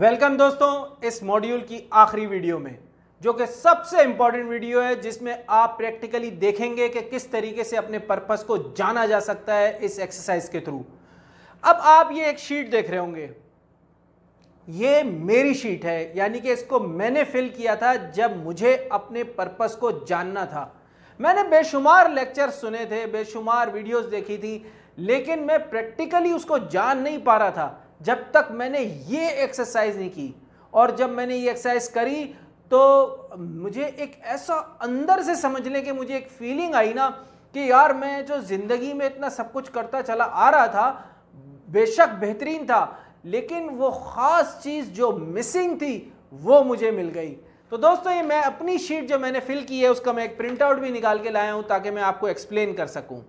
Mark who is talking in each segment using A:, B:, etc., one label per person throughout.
A: welcome दोस्तों इस module की आखिरी वीडियो में जो कि सबसे इंपॉर्टेंट वीडियो है जिसमें आप प्रैक्टिकली देखेंगे कि किस तरीके से अपने पर्पस को जाना जा सकता है इस एक्सरसाइज के थ्रू अब आप ये एक शीट देख रहे होंगे ये मेरी शीट है यानी कि इसको मैंने फिल किया था जब मुझे अपने पर्पस को जानना था मैंने बेशुमार लेक्चर सुने थे बेशुमार वीडियोस देखी थी लेकिन मैं प्रैक्टिकली उसको जान नहीं पा रहा था जब तक मैंने ये एक्सरसाइज नहीं की और जब मैंने ये एक्सरसाइज करी तो मुझे एक ऐसा अंदर से समझ लें कि मुझे एक फीलिंग आई ना कि यार मैं जो ज़िंदगी में इतना सब कुछ करता चला आ रहा था बेशक बेहतरीन था लेकिन वो ख़ास चीज़ जो मिसिंग थी वो मुझे मिल गई तो दोस्तों ये मैं अपनी शीट जो मैंने फिल की है उसका मैं एक प्रिंट आउट भी निकाल के लाया हूँ ताकि मैं आपको एक्सप्लेन कर सकूँ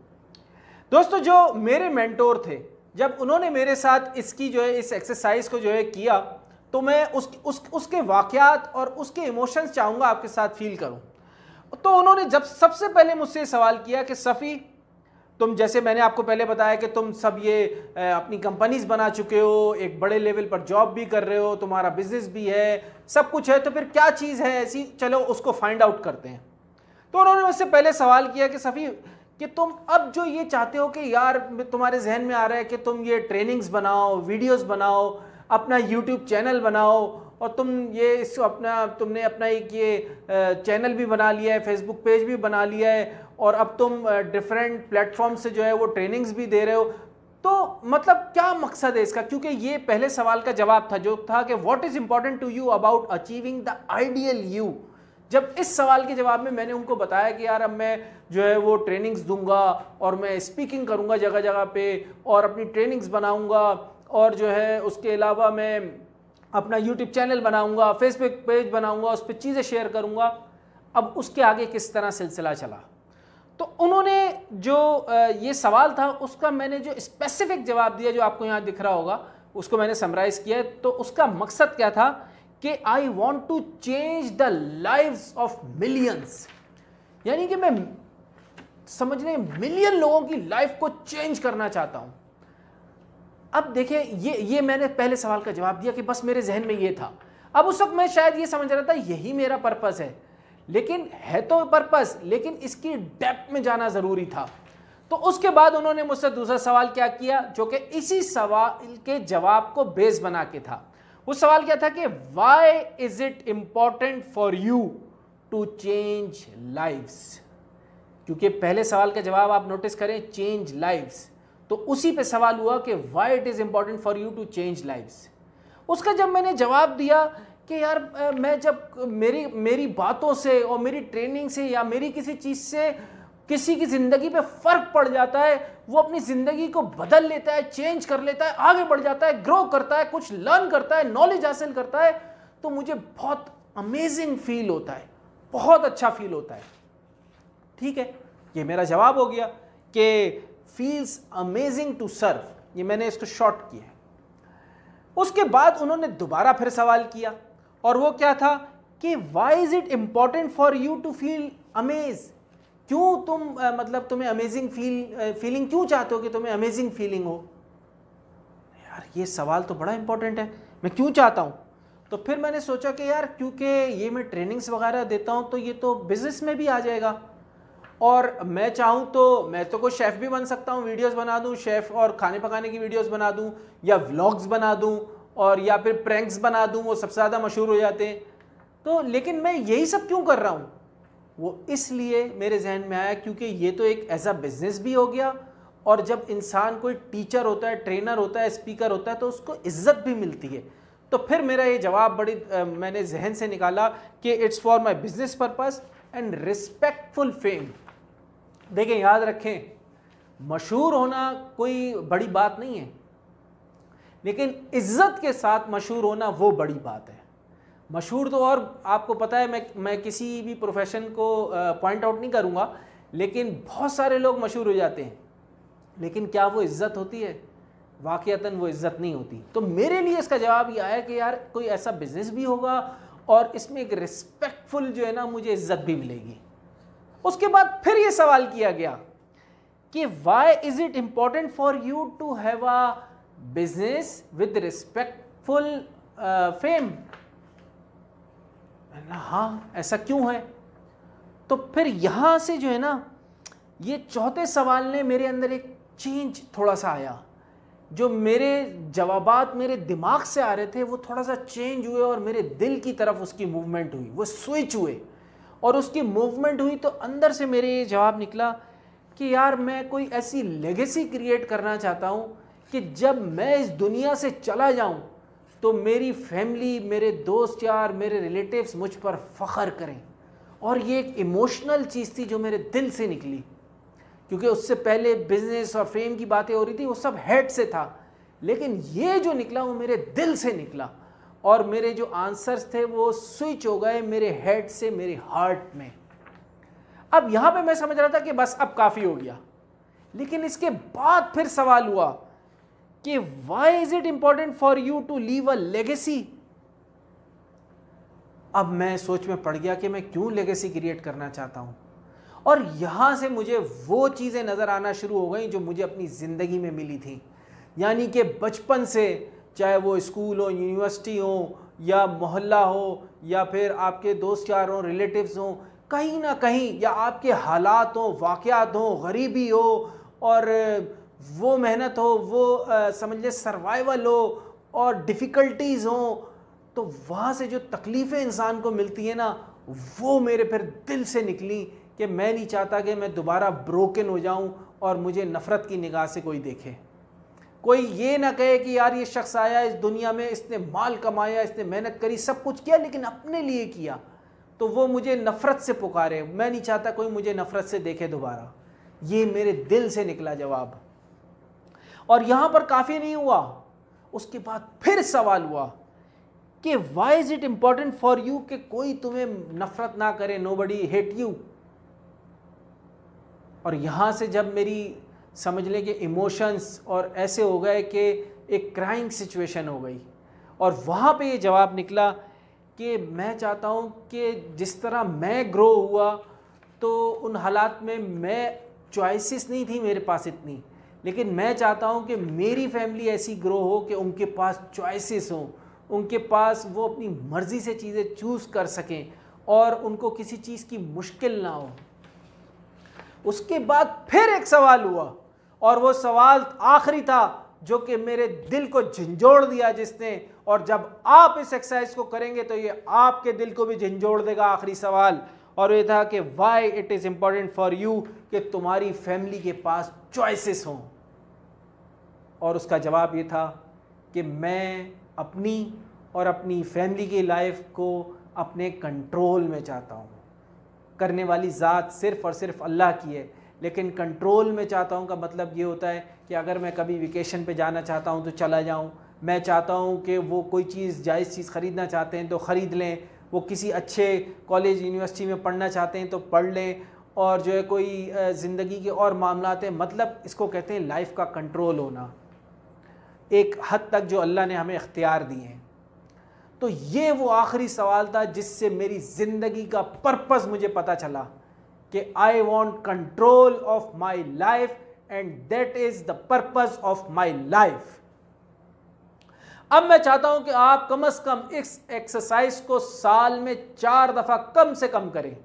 A: दोस्तों जो मेरे मेंटोर थे जब उन्होंने मेरे साथ इसकी जो है इस एक्सरसाइज को जो है किया तो मैं उस, उस उसके वाक़ात और उसके इमोशंस चाहूँगा आपके साथ फील करूँ तो उन्होंने जब सबसे पहले मुझसे सवाल किया कि सफ़ी तुम जैसे मैंने आपको पहले बताया कि तुम सब ये अपनी कंपनीज बना चुके हो एक बड़े लेवल पर जॉब भी कर रहे हो तुम्हारा बिजनेस भी है सब कुछ है तो फिर क्या चीज़ है ऐसी चलो उसको फाइंड आउट करते हैं तो उन्होंने मुझसे पहले सवाल किया कि सफ़ी कि तुम अब जो ये चाहते हो कि यार तुम्हारे जहन में आ रहा है कि तुम ये ट्रेनिंग्स बनाओ वीडियोस बनाओ अपना यूट्यूब चैनल बनाओ और तुम ये इस अपना तुमने अपना एक ये चैनल भी बना लिया है फेसबुक पेज भी बना लिया है और अब तुम डिफरेंट प्लेटफॉर्म से जो है वो ट्रेनिंग्स भी दे रहे हो तो मतलब क्या मकसद है इसका क्योंकि ये पहले सवाल का जवाब था जो था कि what is important to you about achieving the ideal you जब इस सवाल के जवाब में मैंने उनको बताया कि यार अब मैं जो है वो ट्रेनिंग्स दूंगा और मैं स्पीकिंग करूंगा जगह जगह पे और अपनी ट्रेनिंग्स बनाऊंगा और जो है उसके अलावा मैं अपना यूट्यूब चैनल बनाऊंगा फेसबुक पेज बनाऊंगा उस पर चीज़ें शेयर करूंगा अब उसके आगे किस तरह सिलसिला चला तो उन्होंने जो ये सवाल था उसका मैंने जो स्पेसिफिक जवाब दिया जो आपको यहाँ दिख रहा होगा उसको मैंने समराइज़ किया तो उसका मकसद क्या था कि I want to change the life of millions यानी कि मैं समझ लें मिलियन लोगों की लाइफ को चेंज करना चाहता हूँ अब देखिए ये ये मैंने पहले सवाल का जवाब दिया कि बस मेरे जहन में ये था अब उस वक्त मैं शायद ये समझ रहा था यही मेरा पर्पस है लेकिन है तो पर्पस लेकिन इसकी डेप्थ में जाना ज़रूरी था तो उसके बाद उन्होंने मुझसे दूसरा सवाल क्या किया जो कि इसी सवाल के जवाब को बेस बना के था वो सवाल क्या था कि why is it important for you to change lives क्योंकि पहले सवाल का जवाब आप नोटिस करें चेंज लाइव्स तो उसी पे सवाल हुआ कि why it is important for you to change lives उसका जब मैंने जवाब दिया कि यार मैं जब मेरी मेरी बातों से और मेरी ट्रेनिंग से या मेरी किसी चीज़ से किसी की ज़िंदगी पे फ़र्क पड़ जाता है वो अपनी ज़िंदगी को बदल लेता है चेंज कर लेता है आगे बढ़ जाता है ग्रो करता है कुछ लर्न करता है नॉलेज हासिल करता है तो मुझे बहुत अमेजिंग फील होता है बहुत अच्छा फील होता है ठीक है ये मेरा जवाब हो गया कि फील्स अमेजिंग टू सर्व ये मैंने इसको शॉर्ट किया है उसके बाद उन्होंने दोबारा फिर सवाल किया और वो क्या था कि why is it important for you to feel amaze क्यों तुम आ, मतलब तुम्हें अमेजिंग फील फीलिंग क्यों चाहते हो कि तुम्हें अमेजिंग फीलिंग हो यार ये सवाल तो बड़ा इंपॉर्टेंट है मैं क्यों चाहता हूँ तो फिर मैंने सोचा कि यार क्योंकि ये मैं ट्रेनिंग्स वगैरह देता हूँ तो ये तो बिज़नेस में भी आ जाएगा और मैं चाहूँ तो मैं तो कोई शेफ़ भी बन सकता हूँ वीडियोस बना दूँ शेफ़ और खाने पकाने की वीडियोस बना दूँ या व्लॉग्स बना दूँ और या फिर प्रैंक्स बना दूँ वो सबसे ज़्यादा मशहूर हो जाते हैं तो लेकिन मैं यही सब क्यों कर रहा हूँ वो इसलिए मेरे जहन में आया क्योंकि ये तो एक एज बिज़नेस भी हो गया और जब इंसान कोई टीचर होता है ट्रेनर होता है स्पीकर होता है तो उसको इज्जत भी मिलती है तो फिर मेरा ये जवाब बड़ी आ, मैंने जहन से निकाला कि it's for my business purpose and respectful fame देखें याद रखें मशहूर होना कोई बड़ी बात नहीं है लेकिन इज्जत के साथ मशहूर होना वो बड़ी बात है मशहूर तो और आपको पता है मैं मैं किसी भी प्रोफेशन को पॉइंट आउट नहीं करूँगा लेकिन बहुत सारे लोग मशहूर हो जाते हैं लेकिन क्या वो इज़्ज़त होती है वाक़ता वो इज़्ज़त नहीं होती तो मेरे लिए इसका जवाब ये आया कि यार कोई ऐसा बिज़नेस भी होगा और इसमें एक रिस्पेक्टफुल जो है ना मुझे इज़्ज़त भी मिलेगी उसके बाद फिर ये सवाल किया गया कि why is it important for you to have a business with respectful fame हाँ ऐसा क्यों है तो फिर यहाँ से जो है ना ये चौथे सवाल ने मेरे अंदर एक चेंज थोड़ा सा आया जो मेरे जवाब मेरे दिमाग से आ रहे थे वो थोड़ा सा चेंज हुए और मेरे दिल की तरफ उसकी मूवमेंट हुई वो स्विच हुए और उसकी मूवमेंट हुई तो अंदर से मेरे ये जवाब निकला कि यार मैं कोई ऐसी लेगेसी क्रिएट करना चाहता हूँ कि जब मैं इस दुनिया से चला जाऊँ तो मेरी फैमिली मेरे दोस्त यार मेरे रिलेटिव्स मुझ पर फ़ख्र करें और ये एक इमोशनल चीज़ थी जो मेरे दिल से निकली क्योंकि उससे पहले बिजनेस और फेम की बातें हो रही थी वो सब हेड से था लेकिन ये जो निकला वो मेरे दिल से निकला और मेरे जो आंसर्स थे वो स्विच हो गए मेरे हेड से मेरे हार्ट में अब यहाँ पे मैं समझ रहा था कि बस अब काफ़ी हो गया लेकिन इसके बाद फिर सवाल हुआ कि why is it important for you to leave a legacy अब मैं सोच में पड़ गया कि मैं क्यों लेगेसी क्रिएट करना चाहता हूँ और यहाँ से मुझे वो चीज़ें नज़र आना शुरू हो गई जो मुझे अपनी ज़िंदगी में मिली थी यानी कि बचपन से चाहे वो स्कूल हो यूनिवर्सिटी हो या मोहल्ला हो या फिर आपके दोस्त यार हों रिलेटिव्स हों कहीं ना कहीं या आपके हालात हों वाकत हों गरीबी हो और वो मेहनत हो वो समझ लें सर्वाइवल हो और डिफ़िकल्टीज़ हों तो वहाँ से जो तकलीफ़ें इंसान को मिलती हैं ना वो मेरे फिर दिल से निकली कि मैं नहीं चाहता कि मैं दोबारा ब्रोकन हो जाऊँ और मुझे नफ़रत की निगाह से कोई देखे कोई ये ना कहे कि यार ये शख्स आया इस दुनिया में इसने माल कमाया इसने मेहनत करी सब कुछ किया लेकिन अपने लिए किया तो वो मुझे नफ़रत से पुकारे मैं नहीं चाहता कोई मुझे नफ़रत से देखे दोबारा ये मेरे दिल से निकला जवाब और यहाँ पर काफ़ी नहीं हुआ उसके बाद फिर सवाल हुआ कि why is it important for you कि कोई तुम्हें नफरत ना करे नो बडी हेट यू और यहाँ से जब मेरी समझ लें कि इमोशंस और ऐसे हो गए कि एक क्राइंग सिचुएशन हो गई और वहाँ पे ये जवाब निकला कि मैं चाहता हूँ कि जिस तरह मैं ग्रो हुआ तो उन हालात में मैं चॉइसेस नहीं थी मेरे पास इतनी लेकिन मैं चाहता हूँ कि मेरी फैमिली ऐसी ग्रो हो कि उनके पास चॉइसेस हों उनके पास वो अपनी मर्ज़ी से चीज़ें चूज़ कर सकें और उनको किसी चीज़ की मुश्किल ना हो उसके बाद फिर एक सवाल हुआ और वो सवाल आखिरी था जो कि मेरे दिल को झंझोड़ दिया जिसने और जब आप इस एक्सरसाइज को करेंगे तो ये आपके दिल को भी झंझोड़ देगा आखिरी सवाल और ये था कि why it is important for you कि तुम्हारी फैमिली के पास चॉइसेस हों और उसका जवाब ये था कि मैं अपनी और अपनी फैमिली की लाइफ को अपने कंट्रोल में चाहता हूँ करने वाली ज़ात सिर्फ़ और सिर्फ अल्लाह की है लेकिन कंट्रोल में चाहता हूँ का मतलब ये होता है कि अगर मैं कभी वेकेशन पे जाना चाहता हूँ तो चला जाऊँ मैं चाहता हूँ कि वो कोई चीज़ जायज़ चीज़ ख़रीदना चाहते हैं तो ख़रीद लें वो किसी अच्छे कॉलेज यूनिवर्सिटी में पढ़ना चाहते हैं तो पढ़ लें और जो है कोई ज़िंदगी के और मामलाते हैं मतलब इसको कहते हैं लाइफ का कंट्रोल होना एक हद तक जो अल्लाह ने हमें इख्तियार दिए हैं तो ये वो आखिरी सवाल था जिससे मेरी ज़िंदगी का पर्पज़ मुझे पता चला कि I want control of my life and that is the purpose of my life अब मैं चाहता हूं कि आप कम से कम इस एक्सरसाइज को साल में चार दफ़ा कम से कम करें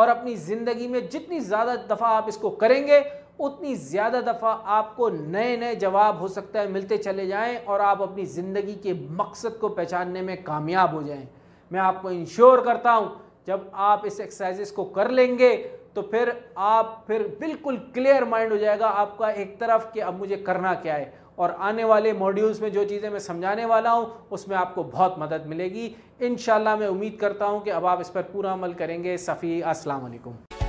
A: और अपनी ज़िंदगी में जितनी ज़्यादा दफ़ा आप इसको करेंगे उतनी ज़्यादा दफ़ा आपको नए नए जवाब हो सकता है मिलते चले जाएं और आप अपनी ज़िंदगी के मकसद को पहचानने में कामयाब हो जाएं मैं आपको इंश्योर करता हूँ जब आप इस एक्सरसाइजेस को कर लेंगे तो फिर आप फिर बिल्कुल क्लियर माइंड हो जाएगा आपका एक तरफ कि अब मुझे करना क्या है और आने वाले मॉड्यूल्स में जो चीज़ें मैं समझाने वाला हूँ उसमें आपको बहुत मदद मिलेगी इन मैं उम्मीद करता हूँ कि अब आप इस पर पूरा अमल करेंगे सफ़ी असलकम